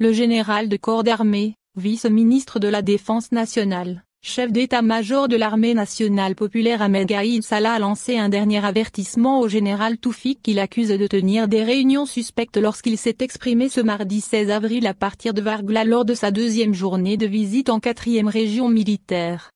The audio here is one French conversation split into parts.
le général de corps d'armée, vice-ministre de la Défense nationale, chef d'état-major de l'armée nationale populaire Ahmed Gaïd Salah a lancé un dernier avertissement au général Toufik qu'il accuse de tenir des réunions suspectes lorsqu'il s'est exprimé ce mardi 16 avril à partir de Vargla lors de sa deuxième journée de visite en quatrième région militaire.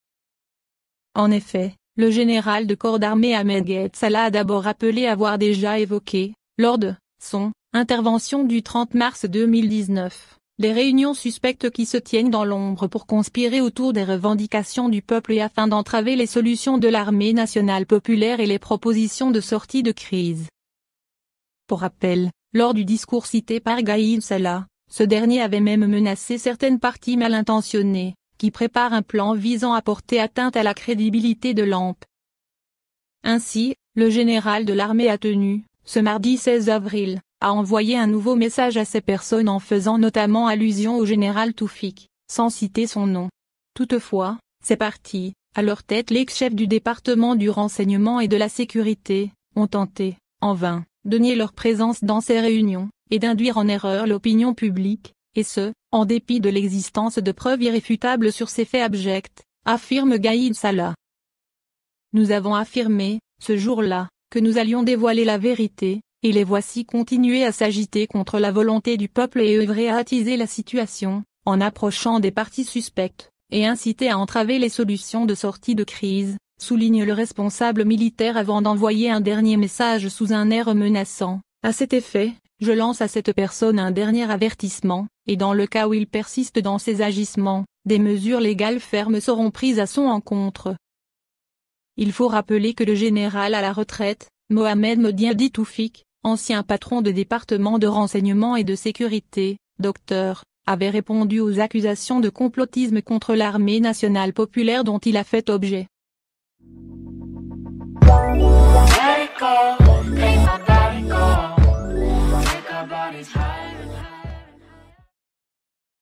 En effet, le général de corps d'armée Ahmed Gaïd Salah a d'abord rappelé avoir déjà évoqué, lors de son intervention du 30 mars 2019, des réunions suspectes qui se tiennent dans l'ombre pour conspirer autour des revendications du peuple et afin d'entraver les solutions de l'armée nationale populaire et les propositions de sortie de crise. Pour rappel, lors du discours cité par Gaïd Salah, ce dernier avait même menacé certaines parties mal intentionnées, qui préparent un plan visant à porter atteinte à la crédibilité de l'AMP. Ainsi, le général de l'armée a tenu, ce mardi 16 avril, a envoyé un nouveau message à ces personnes en faisant notamment allusion au général Toufik, sans citer son nom. Toutefois, ces partis, à leur tête l'ex-chef du département du renseignement et de la sécurité, ont tenté, en vain, de nier leur présence dans ces réunions, et d'induire en erreur l'opinion publique, et ce, en dépit de l'existence de preuves irréfutables sur ces faits abjects, affirme Gaïd Salah. Nous avons affirmé, ce jour-là, que nous allions dévoiler la vérité, et les voici continuer à s'agiter contre la volonté du peuple et œuvrer à attiser la situation, en approchant des parties suspectes, et inciter à entraver les solutions de sortie de crise, souligne le responsable militaire avant d'envoyer un dernier message sous un air menaçant. À cet effet, je lance à cette personne un dernier avertissement, et dans le cas où il persiste dans ses agissements, des mesures légales fermes seront prises à son encontre. Il faut rappeler que le général à la retraite, Mohamed dit Toufik, ancien patron de département de renseignement et de sécurité, docteur, avait répondu aux accusations de complotisme contre l'armée nationale populaire dont il a fait objet.